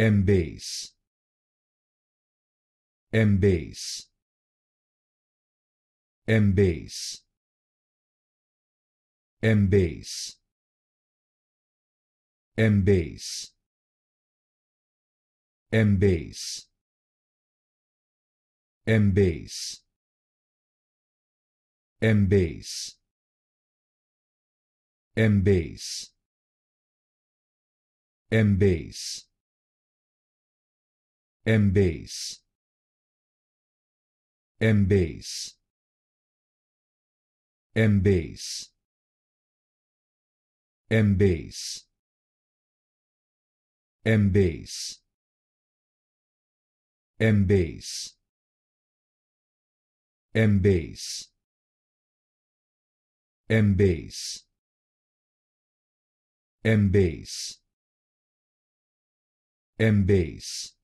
Embase. Embase. Embase. Embase. Embase. Embase. Embase. Embase. Embase. Embase. Embase. Embase. Embase. Embase. Embase. Embase. Embase. Embase. Embase. Embase.